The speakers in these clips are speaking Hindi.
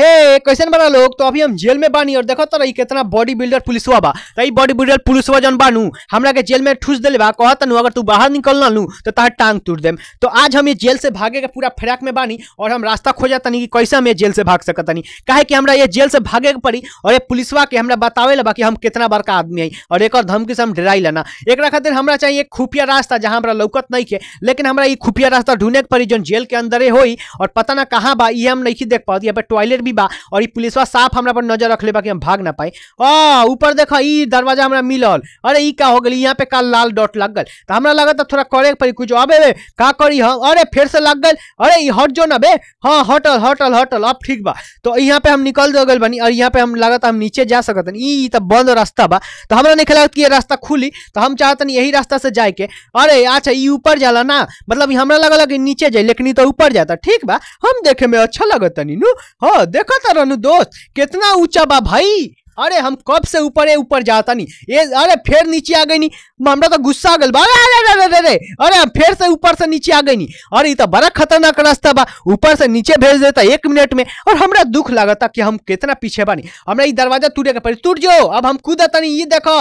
हे कैसन बड़ा लोग तो अभी हम जेल में बानी और देखो तरह तो कितना बॉडी बिल्डर पुलिसवा बा रही बॉडी बिल्डर पुलिसवा जन बानू हमरा के जेल में ठूस दिले बा अगर तू बाहर निकलना लू तो तार टांग टूट दे तो आज हम ये जेल से भागे के पूरा फ्रैक में बानी और हम रास्ता खोजा तनी कि कैसे हम ये जेल से भाग सकतनी कहे कि हमारा ये जेल से भागे के पड़ी और ये पुलिसवा के हमें बतावे ला कि हम कितना बड़का आदमी है और एक धमकी से हम डराई लेना एक खातिर हमारा चाहिए खुफिया रास्ता जहाँ हमारा लौकत नहीं है लेकिन हमारा ये खुफिया रास्ता ढूंढे के पड़ी जो जेल के अंदर हो और पता ना कहाँ बा ये हम नहीं देख पाती यहाँ टॉयलेट भी भी बा और पुलिसवा साफ हमारा पर नजर रख ले बा कि हम भाग ना पाए आ ऊपर देख इ दरवाजा हमारा मिलल अरे का हो गई यहाँ पे का लाल डॉट लग गल तो हमारा लगा तो थोड़ा करे पड़ी कुछ अबे का करी हम अरे फिर से लग गल अरे हट जो ना बे हाँ हटल हटल हटल अब ठीक बा तो यहाँ पे हम निकल दे बनी और यहाँ पे हम लगा हम नीचे जा सकत तो बंद रास्ता बा तो हमारा नहीं लगत कि ये रास्ता खुली तो हम चाहतनी यही रास्ता से जाए के अरे अच्छा ये ऊपर जाला ना मतलब हमारा लगल कि नीचे जाए लेकिन ये तो ऊपर जाता ठीक बा हम देखे में अच्छा लगत तनी नु हाँ देखो तरनु तो दोस्त कितना ऊंचा बा भाई अरे हम कब से ऊपर है ऊपर जाता नहीं ये अरे फिर नीचे आ गई नहीं हमारा तो गुस्सा आ गल बा अरे अरे अरे अरे अरे हम फिर से ऊपर से नीचे आ गई नहीं अरे ये तो बड़ा खतरनाक रास्ता बा ऊपर से नीचे भेज देता एक मिनट में और हमारा दुख लगता कि हम कितना पीछे बानी हमारा ये दरवाजा टूटे का पड़े टूट जाओ अब हम कूदता नहीं ये देखो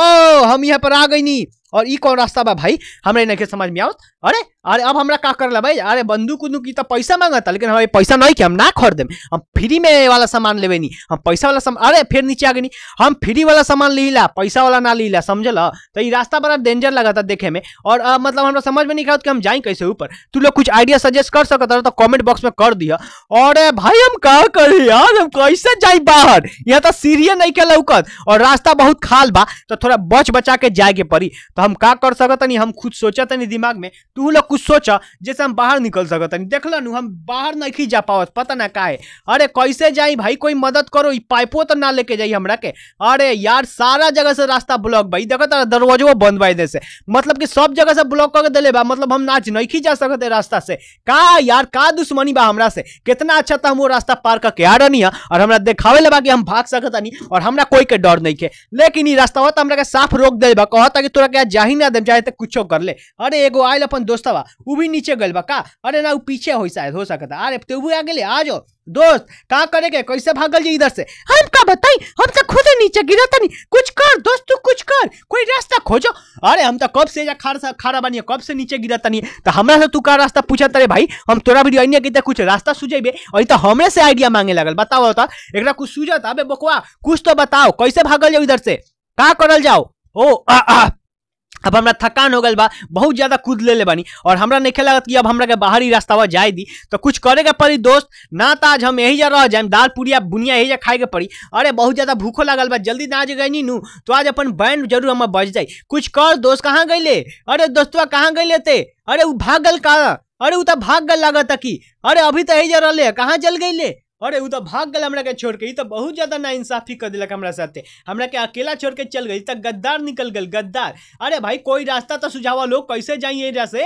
ओ हम यहाँ पर आ गई नहीं और ई कौन रास्ता बा भाई हमारे नहीं समझ में आओ अरे अरे अब हमारा का ला भाई अरे बंदूक उन्दूक की तो पैसा था लेकिन हमारे पैसा नहीं कि हम ना खरीदे हम फ्री में वाला सामान लेवे नहीं हम पैसा वाला सामान अरे फिर नीचे आ नहीं हम फ्री वाला सामान ली ला पैसा वाला ना ली ला समझल तो ये रास्ता बड़ा डेंजर लगा था देखे में और अब मतलब हमारा समझ में नहीं खा कि हम जाए कैसे ऊपर तू लोग कुछ आइडिया सजेस्ट कर सकता तो कॉमेंट बॉक्स में कर दिया और भाई हम कहा करे यार हम कैसे जाए बाहर यहाँ तो सीरिया नहीं के लौकत और रास्ता बहुत खाल बा तो थोड़ा बच बचा के जाए के पड़ी तो हम का कर सकतनी हम खुद सोच तनी दिमाग में तू लोग कुछ सोच जैसे हम बाहर निकल सकतनी देख लू हम बाहर नहीं जा पाओ पता ना का है अरे कैसे जाई भाई कोई मदद करो पाइपो तो ना लेके जाइ हमरा के अरे यार सारा जगह से रास्ता ब्लॉक भाई देखो तो दरवाजो बंद भाई दे से मतलब कि सब जगह से ब्लॉक करके दिले बा मतलब हम नाच नहीं जा सकते रास्ता से का यार का दुश्मनी बा हमरा से कितना अच्छा था हम वो रास्ता पार करके आ रही और हमारा देखावे ले बा कि हम भाग सकत नहीं और हमारा कोई के डर नहीं है लेकिन ये रास्ता होता हमारा साफ रोक दे बा कहता कि तोरा के जाही ना देम चाहे तो कुछो कर ले अरे एगो आयल अपन दोस्तवा वो भी नीचे गल बा का अरे ना उ पीछे हो शायद हो सकता अरे तो उ आ गए आ जाओ दोस्त का करे के कैसे भागल जी इधर से हम का बताई हम तो खुद नीचे गिरा था नहीं कुछ कर दोस्त तू कुछ कर कोई रास्ता खोजो अरे हम तो कब से जा खार सा खारा बनिए कब से नीचे गिरा था नहीं तो हमरा से तू का रास्ता पूछा तरे भाई हम तोरा भी अन्य गिरते कुछ रास्ता सूझेबे और तो हमरे से आइडिया मांगे लगल बताओ तो एक कुछ सूझत अबे बकवा कुछ तो बताओ कैसे भागल जाओ इधर से का करल जाओ ओ आ, आ, आ, अब हमारा थकान हो गल बा बहुत ज़्यादा कूद ले ले बानी और हमरा नहीं लगत कि अब हमरा के बाहरी रास्ता जाए दी तो कुछ करे के पड़ी दोस्त ना तो आज हम यही जा रह जाए दाल पूरी बुनिया यही जा खाए के पड़ी अरे बहुत ज़्यादा भूखो लगल बा जल्दी ना आज गई नी नू तो आज अपन बैंड जरूर हम बज जाए कुछ कर दोस्त कहाँ गए अरे दोस्तवा कहाँ गई थे अरे वो गल कहाँ अरे वो तो भाग गल लागत कि अरे अभी तो यही जा रहा कहाँ चल गई ले अरे उ तो भाग गए हमरा के छोड़ के तो बहुत ज्यादा ना इंसाफी कर दिलक हमरा साथे हमरा के अकेला छोड़ के चल गई तक तो गद्दार निकल गल गद्दार अरे भाई कोई रास्ता तो सुझावा लोग कैसे जाइए एजा से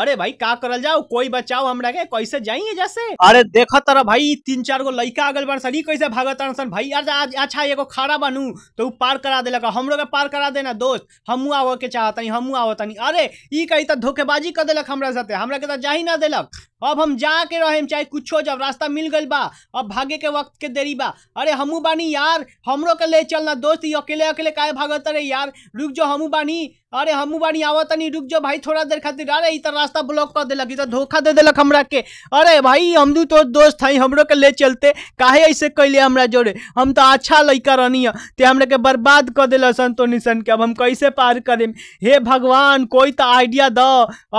अरे भाई का करल जाओ कोई बचाओ हमरा के कैसे जाइए एजा से अरे देख तरह भाई तीन चार गो लड़का अगल बार सर कैसे भागत सर भाई आज अच्छा एगो खड़ा बनू तो पार करा दिलक हम लोग पार करा देना दोस्त हमू आवे के चाहतनी हमू आवतनी अरे ई कही तो धोखेबाजी कर दिलक हमरा साथे हमरा के तो जा ही ना दिलक अब हम जा के रहेम चाहे कुछ हो जब रास्ता मिल गई बा अब भागे के वक्त के देरी बा अरे हमू बानी यार हमरो के ले चलना दोस्त ये अकेले अकेले काहे भागत रे यार रुक जो हमू बानी अरे हमू बानी आवा नहीं रुक जाओ भाई थोड़ा देर खातिर अरे इतना रास्ता ब्लॉक कर दिलक इतना धोखा दे दिलक हमरा के अरे भाई हम दू तो दोस्त हई हमरो के ले चलते काहे ऐसे कैले हमरा जोड़े हम तो अच्छा लड़का रहनी है ते हमरा के बर्बाद कर दिल सन निशन के अब हम कैसे पार करें हे भगवान कोई तो आइडिया द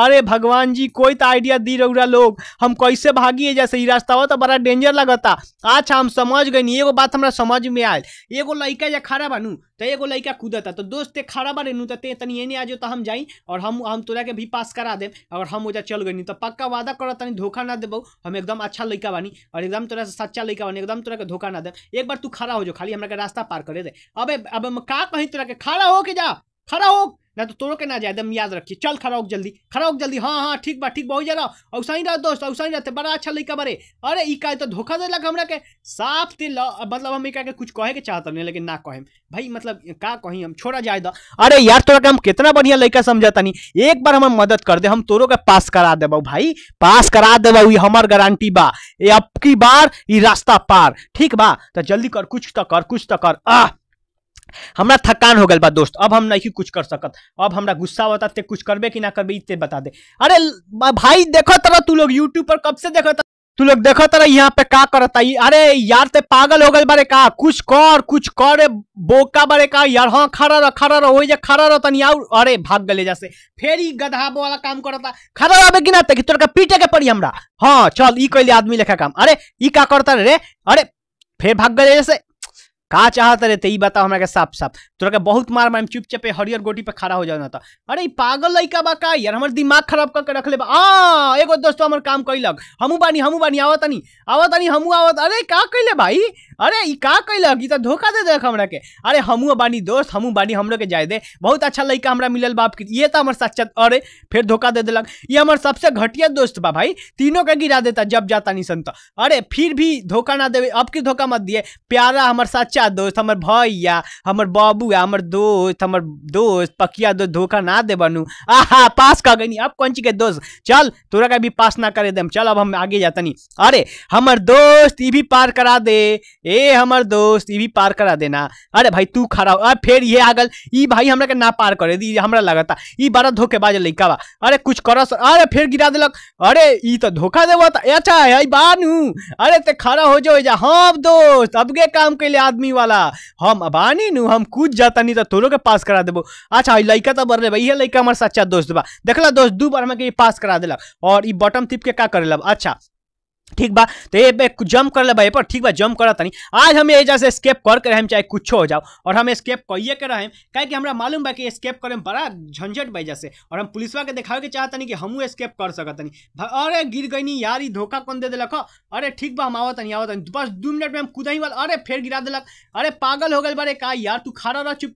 अरे भगवान जी कोई तो आइडिया दी रौरा लोग हम कैसे भागिए जैसे रास्ता तो बड़ा डेंजर लगता अच्छा हम समझ गई एगो बात हमारा समझ में आए एगो लड़का जो खड़ा बनू तो एगो लड़का कूदता तो दोस्त खड़ा बड़े नू तो ते तनी एने आज तो हम जाई और हम हम तोरा के भी पास करा देव और हम ओजा चल गई तो पक्का वादा करो तनी धोखा ना देबो हम एकदम अच्छा लड़का बानी और एकदम तोरा से सच्चा लड़का बानी एकदम तोरा के धोखा ना दे एक बार तू खड़ा हो जो खाली हमारे रास्ता पार करे दे अब अब का कहीं तोरा के खड़ा हो के जा खड़ा हो ना तो तोड़ो के ना जाए एकदम याद रखिए चल खड़ा हो जल्दी खड़ा हो जल्दी हाँ हाँ ठीक बा ठीक बा जरा ऐसा रह दोस्त ऐसा रहते बड़ा अच्छा लड़का बड़े अरे इका तो धोखा देलक हमरा के साफ ते मतलब हम इका के कुछ कहे के चाहत नहीं लेकिन ना कहे भाई मतलब का कही हम छोड़ा जाए दो अरे यार तोरा के हम कितना बढ़िया लड़का समझा तनी एक बार हमें मदद कर दे हम तोरो के पास करा देब भाई पास करा देब ये हमार गारंटी बा ये अब की बार ये रास्ता पार ठीक बा तो जल्दी कर कुछ तो कर कुछ तो कर आह हमारा थकान हो गल बा दोस्त अब हम नहीं कुछ कर सकत अब हमारा गुस्सा होता ते कुछ करबे कि ना करबे इतने बता दे अरे भाई देखो तरह तू लोग यूट्यूब पर कब से देखो तू लोग देखो तरह यहाँ पे का करता अरे यार ते पागल हो गल बारे का कुछ कर कुछ कर बोका बारे का यार हाँ खड़ा रह खड़ा रह जा खड़ा रह तनी अरे भाग गले जैसे फिर ही गधा वाला काम करता खड़ा रहे कि ना तक तोर का पीटे के पड़ी हमारा हाँ चल ई कैले आदमी लेखा काम अरे ई का करता रे अरे फिर भाग गले जैसे का चाहत रहे थे बताओ के साफ साफ तोरा के बहुत मार मार चुपचपे हरियर गोटी पे खड़ा हो जाना था अरे पागल लड़का बा का यार हमारे दिमाग खराब करके रख ले आ एगो दोस्तों हमारे काम कैलक हमू बानी हमू बानी आवत नहीं आवत नहीं हमू आवत अरे का कैले भाई अरे ई का कैलक ये तो धोखा दे देख हमरा के अरे हमू बानी दोस्त हमू बानी हमारे के जाए दे बहुत अच्छा लैका हमारा मिलल बाप की ये तो हमारे सच्चा अरे फिर धोखा दे दिलक ये हमारे सबसे घटिया दोस्त बा भाई तीनों के गिरा देता जब जाता नहीं सन अरे फिर भी धोखा ना देवे अब की धोखा मत दिए प्यारा हमारे साथ सच्चा दोस्त हमर भैया बाबू है हमर दोस्त हमर दोस्त पकिया दोस्त धोखा ना दे बनू आहा पास कह गई अब कौन चीज के दोस्त चल तोरा का भी पास ना करे दे चल अब हम आगे जाता नहीं अरे हमर दोस्त ये भी पार करा दे ए हमार दोस्त ये भी पार करा देना अरे भाई तू खड़ा हो फिर ये आगल ई भाई हमारे ना पार करे दी हमारा लगा था ई बड़ा धोखे बाजल लड़का बा अरे कुछ करस अरे फिर गिरा दिलक अरे ई तो धोखा देव अच्छा है बानू अरे ते खड़ा हो जाओ जा हाँ दोस्त अब अबगे काम के लिए आदमी आदमी वाला हम अबानी नु हम कुछ जाता नहीं तो तोरों के पास करा देबो अच्छा लैका तो बरले भैया लैका हमारे सच्चा दोस्त बा देखला दोस्त दू बार में पास करा दिला और बटम टिप के का करेला अच्छा ठीक बा तो ये जंप कर ले भाई पर ठीक बा जंप कर तीन आज हम ये जैसे स्केप कर के रहें चाहे कुछ हो जाओ और हम स्केप कहिए के रहें क्या कि हमारा मालूम बा कि स्केप करें बड़ा झंझट बा जैसे और हम पुलिसवा के दिखावे के चाहत नहीं कि हम स्केप कर सकत नहीं अरे गिर गई नहीं यार धोखा कौन दे दिलक अरे ठीक बा हम आवत नहीं आवत बस दू मिनट में हम कूदा वाल अरे फिर गिरा दिलक अरे पागल हो गए बड़े का यार तू खड़ा रह चुप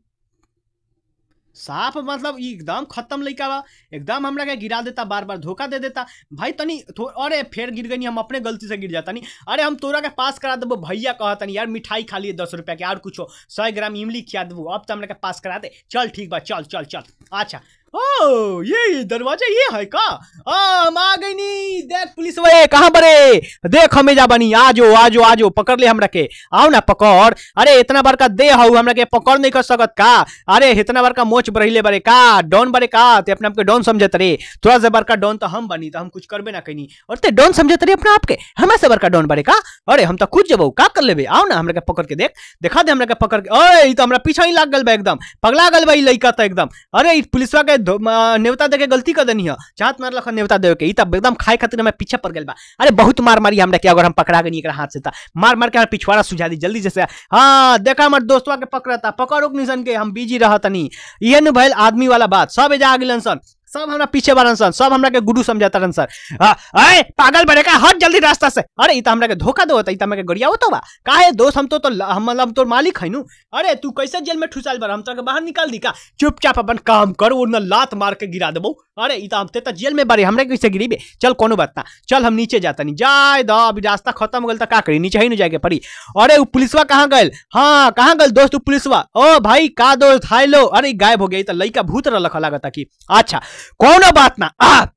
साफ मतलब एकदम खत्म लड़का बा एकदम हमरा के गिरा देता बार बार धोखा दे देता भाई तनी तो अरे फिर गिर गई हम अपने गलती से गिर जाता नहीं अरे हम तोरा के पास करा देबो भैया कहा तनी यार मिठाई खा लिए दस रुपया के और कुछ सौ ग्राम इमली खिया देबो अब तो हमरा के पास करा दे चल ठीक बा चल चल चल अच्छा ओ ये दरवाजा ये है का आ, हम आ गई नी देख पुलिस वाले कहाँ बरे देख हमें जा बनी आजो आजो आजो पकड़ ले हमरा के आओ ना पकड़ अरे इतना बार का दे हाउ हमरा के पकड़ नहीं कर सकत का अरे इतना बार का मोच बरहिले बरे का डॉन बरे का ते अपने आपके डॉन समझत रे थोड़ा सा बार का डॉन तो हम बनी तो हम कुछ करबे ना कहीं और ते डॉन समझे रे अपने आपके हमें से बड़का डॉन बरे का अरे हम तो खुद जब का कर लेबे आओ ना हमरा के पकड़ के देख देखा दे हमरा के पकड़ के अरे तो हमारा पीछा ही लाग गल एकदम पगला गल भाई ई लइका तो एकदम अरे पुलिसवा के नेवता देके गलती कर देनी है चाँत मार लख नेवता देवे के एकदम खाए खातिर हमें पीछे पड़ गया बा अरे बहुत मार मारी हमरा के अगर हम पकड़ा गई एक हाथ से तो मार मार के हमें पिछवाड़ा सुझा दी जल्दी जैसे हाँ देखा हमारे दोस्तों के पकड़ता था पकड़ो निशन के हम बिजी रहा तनी यह भैल आदमी वाला बात सब एजा आ आगे सन सब हमरा पीछे बारन सर सब हमारे गुरु समझाता रन सर अरे पागल बने का हट जल्दी रास्ता से अरे इतना हमारे धोखा दो होता इतना गड़िया होता बा का है दोस्त हम तो तो हम मतलब तोर मालिक है नू अरे तू कैसे जेल में ठुसाल बा हम तो बाहर निकाल दी का चुपचाप अपन काम कर वो लात मार के गिरा देबू अरे इतना हम तेता जेल में बारे हमारे कैसे गिरीबे चल को बात ना चल हम नीचे जाता नहीं जाए दो अभी रास्ता खत्म हो गल का करी नीचे ही न जाए पड़ी अरे वो पुलिसवा कहाँ गए हाँ कहाँ गए दोस्त पुलिसवा ओ भाई का दोस्त हाई लो अरे गायब हो गया त लइका भूत रखा लगा था कि अच्छा कौन बात ना आप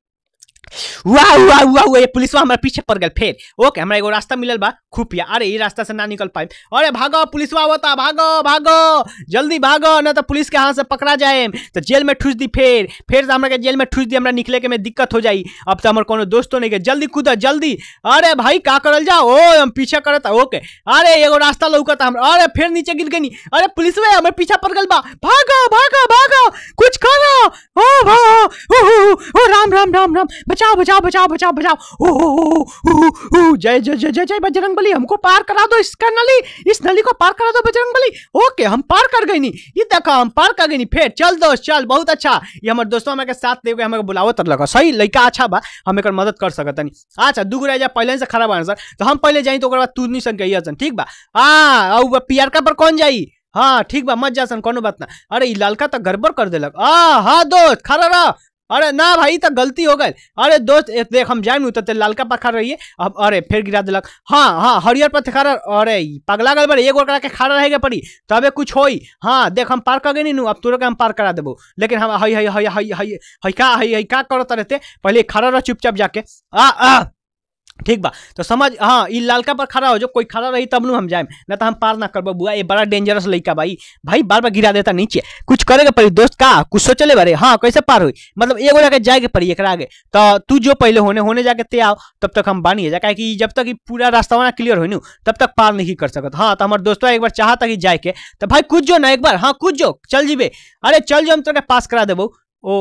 वाह वाह वाह वाह पुलिसवा हमारे पीछे पड़ गए फिर ओके हमारा एगो रास्ता मिलल बा खुफिया अरे ये रास्ता से ना निकल पाए अरे भागो पुलिसवा होता भागो भागो जल्दी भागो ना तो पुलिस के हाथ से पकड़ा जाए तो जेल में ठूस दी फिर फिर से हमारे जेल में ठूस दी हमरा निकले के में दिक्कत हो जाए अब तो हमारे को दोस्तों नहीं गए जल्दी कूद जल्दी अरे भाई का करल जा ओ हम पीछे करता ओके अरे एगो रास्ता लौक हम अरे फिर नीचे गिर गई अरे पुलिसवा हमारे पीछे पड़ गए बा भागो भागो भागो कुछ करो ओ ओ राम राम राम राम बचाओ बचाओ बचाओ बचाओ बचाओ जय जय जय जय जय बजरंग बली हमको पार करा दो इसका नली इस नली को पार करा दो बजरंग बली ओके हम पार कर गई नहीं ये देखो हम पार कर गई नहीं फिर चल दोस्त चल बहुत अच्छा ये हमारे दोस्तों हमारे साथ देवे हमें बुलाओ तर तो लगा सही लड़का अच्छा बा हम एक मदद कर सकते नहीं अच्छा दूगो रह जाए पहले से खराब आना सर तो हम पहले जाए तो तू नहीं संग गई ठीक बा हाँ पियरका पर कौन जाई हाँ ठीक बा मत जा सन कोनो बात ना अरे लालका तो गड़बड़ कर दिलक आ हाँ दोस्त खड़ा रह अरे ना भाई तो गलती हो गए अरे दोस्त देख हम जाए उतरते लालका पर खड़ा रहिए अब अरे फिर गिरा दिलक हाँ हाँ हरियर पर खा रहा अरे पगला गल एक और करा के खड़ा रहेगा पड़ी तबे तो कुछ हो हाँ देख हम पार कर गए नहीं अब तुरंत हम पार करा देबो लेकिन हम हई हई हई हई हई हई का हई हई का करते रहते पहले खड़ा रह चुपचाप जाके आ आ ठीक बा तो समझ हाँ ये लालका पर खड़ा हो जो कोई खड़ा रही तब हम जाए ना तो हम पार ना करब बुआ ये बड़ा डेंजरस लड़का भाई भाई बार बार गिरा देता नीचे कुछ करेगा पड़ी दोस्त का कुछ सोचले बारे हाँ कैसे पार हुई मतलब एगो जाके के पड़ी एक आगे तो तू जो पहले होने होने जाके ते आओ तब तक हम बानी जा कि जब तक पूरा रास्ता वाना क्लियर हो तब तक पार नहीं कर सकत हाँ तो हमारे दोस्तों एक बार चाहता कि जाए के तो भाई कुछ जो ना एक बार हाँ कुछ जो चल जीबे अरे चल जो हम तक पास करा देबू ओ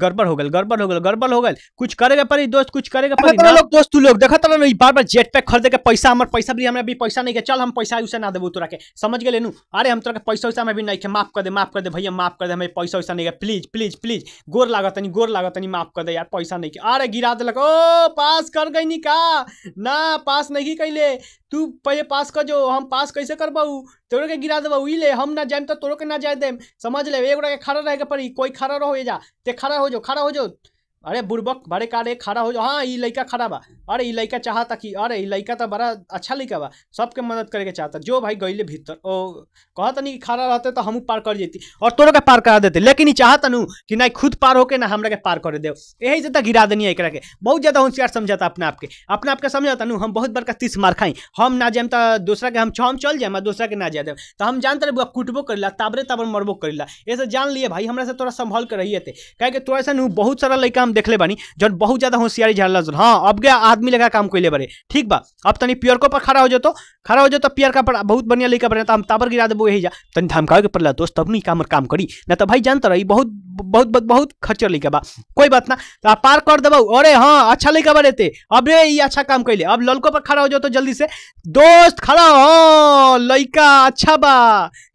गड़बड़ हो गल गड़बड़ हो गल गड़बड़ हो गए कुछ करेगा पर दोस्त कुछ करेगा परी लोग दोस्त तू लोग देखा तो बार बार जेट पैक खरीदे के पैसा हमारे पैसा भी हमें भी पैसा नहीं है चल हम पैसा उसे ना देबो तोरा के समझ गए नु अरे हम तोरा के पैसा उसे हमें भी नहीं है माफ कर दे माफ कर दे भैया माफ कर दे हमें पैसा उसे नहीं है प्लीज प्लीज प्लीज गोर लागत नहीं गोर लागत नहीं माफ कर दे यार पैसा नहीं है अरे गिरा देलक ओ पास कर गई नी का ना पास नहीं कैले तू पहले पास कर जो हम पास कैसे करबाऊ तोरे के गिरा देबऊ ले हम ना जाए तो तोरे के ना जाए देम समझ ले एक खड़ा रहे के पड़ी कोई खड़ा रहो जा ते खरा हो जाओ खड़ा हो जाओ अरे बुड़बक बड़े कारे खड़ा हो जाओ हाँ ये लड़का खड़ा बा अरे ये लड़का चाहता कि अरे ये लड़का तो बड़ा अच्छा लड़का बा सबके मदद के चाहता जो भाई गैले भीतर ओ कहता नहीं खड़ा रहते तो हम पार कर जेती और तोरों के पार करा देते लेकिन ये चाहता नू कि ना खुद पार होके ना हमारे पार कर दे यही से गिरा तो देनी है के बहुत ज़्यादा होशियार समझाता अपने आपके अपने आपके समझाता नू हम बहुत बड़का तीस मार खाई हम ना जाए तो दूसरा के हम छ हम चल जाए दूसरा के ना जाए तो हम जानते रहे कुटबो ला ताबरे ताबर मरबो ला ऐसे जान लिए भाई हमारा से थोड़ा संभल कर रही थे क्या तोरा से बहुत सारा लड़का हम देखले बानी जौन बहुत ज्यादा होशियारी झाड़ जौन हाँ अब गया आदमी लगा काम कैले बड़े ठीक बा अब तनी पियरको पर खड़ा हो जातो खड़ा हो जातो पियरका पर बहुत बढ़िया लड़का बने तो हम ताबर गिरा देबो यही जा तनी धमकावे के पड़े दोस्त तब नहीं काम काम करी ना तो भाई जानते रही बहुत बहुत बहुत बहुत खच्चर लैका बा कोई बात ना तो आप पार कर देबा अरे हाँ अच्छा लैका बा रहते अब रे ये अच्छा काम कैले अब ललको पर खड़ा हो जाओ तो जल्दी से दोस्त खड़ा हो लड़का अच्छा बा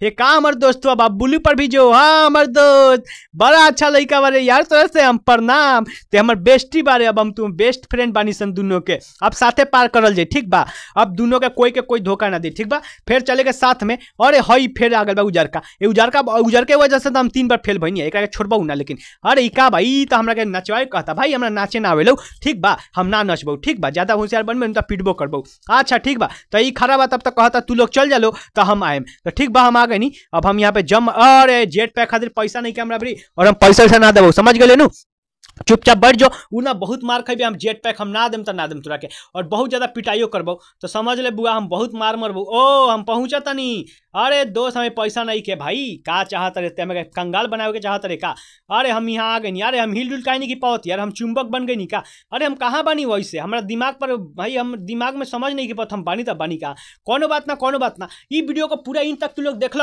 हे का हमारे दोस्त बा बुलू पर भी जो हाँ हमारे दोस्त बड़ा अच्छा लड़का बारे यार तरह से हम प्रणाम ते हमार बेस्टी बारे अब हम तुम बेस्ट फ्रेंड बानी सन दोनों के अब साथे पार करल जाए ठीक बा अब दोनों के कोई के कोई धोखा ना दे ठीक बा फिर चले के साथ में अरे हई फिर आ गल बा उजरका ये उजरका उजर के वजह से तो हम तीन बार फेल भैनी एक छोड़ नचबू ना लेकिन अरे का भाई तो हमारा के नचवाए कहता भाई हमारा नाचे ना आवेलो ठीक बा हम ना नचबू ठीक बा ज्यादा होशियार बनबे तो पिटबो करबो अच्छा ठीक बा तो ये खड़ा बा तब तक तो कहता तू लोग चल जालो तो हम आएम तो ठीक बा हम आ गए नी अब हम यहाँ पे जम अरे जेट पैक खातिर पैसा नहीं के हमरा और हम पैसा वैसा ना देव समझ गए नु चुपचाप बैठ जाओ उ ना बहुत मार खेबी हम जेट पैक हम ना देम तो ना देम तोरा के और बहुत ज़्यादा पिटाइयो करबो तो समझ ले बुआ हम बहुत मार मरबो ओ हम पहुँच तनी अरे दोस्त हमें पैसा नहीं के भाई का चाहत ते हमें कंगाल बनावे के चाहत रे का अरे हम यहाँ आ गई अरे हम हिल डुल का नहीं कि पावत यार हम चुंबक बन गई का अरे हम कहाँ बनी वैसे हमारा दिमाग पर भाई हम दिमाग में समझ नहीं कि पौत हम बानी त बानी का कोनो बात ना कोनो बात ना ई वीडियो को पूरा इन तक तू लोग देख लो